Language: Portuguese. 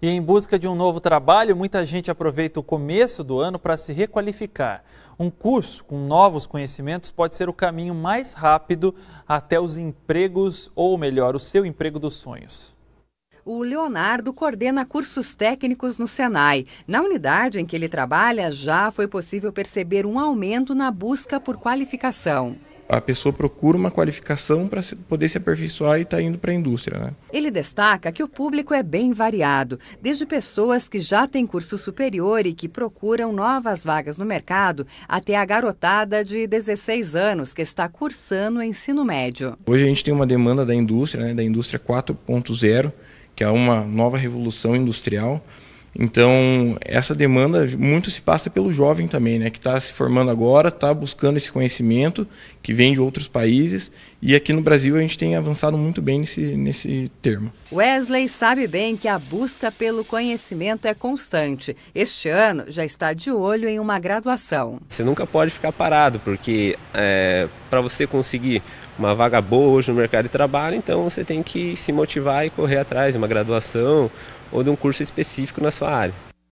E em busca de um novo trabalho, muita gente aproveita o começo do ano para se requalificar. Um curso com novos conhecimentos pode ser o caminho mais rápido até os empregos, ou melhor, o seu emprego dos sonhos. O Leonardo coordena cursos técnicos no Senai. Na unidade em que ele trabalha, já foi possível perceber um aumento na busca por qualificação a pessoa procura uma qualificação para poder se aperfeiçoar e está indo para a indústria. Né? Ele destaca que o público é bem variado, desde pessoas que já têm curso superior e que procuram novas vagas no mercado, até a garotada de 16 anos que está cursando o ensino médio. Hoje a gente tem uma demanda da indústria, né, da indústria 4.0, que é uma nova revolução industrial então, essa demanda muito se passa pelo jovem também, né, que está se formando agora, está buscando esse conhecimento que vem de outros países e aqui no Brasil a gente tem avançado muito bem nesse, nesse termo. Wesley sabe bem que a busca pelo conhecimento é constante. Este ano já está de olho em uma graduação. Você nunca pode ficar parado, porque é, eh, para você conseguir uma vaga boa hoje no mercado de trabalho, então você tem que se motivar e correr atrás de uma graduação ou de um curso específico na sua área.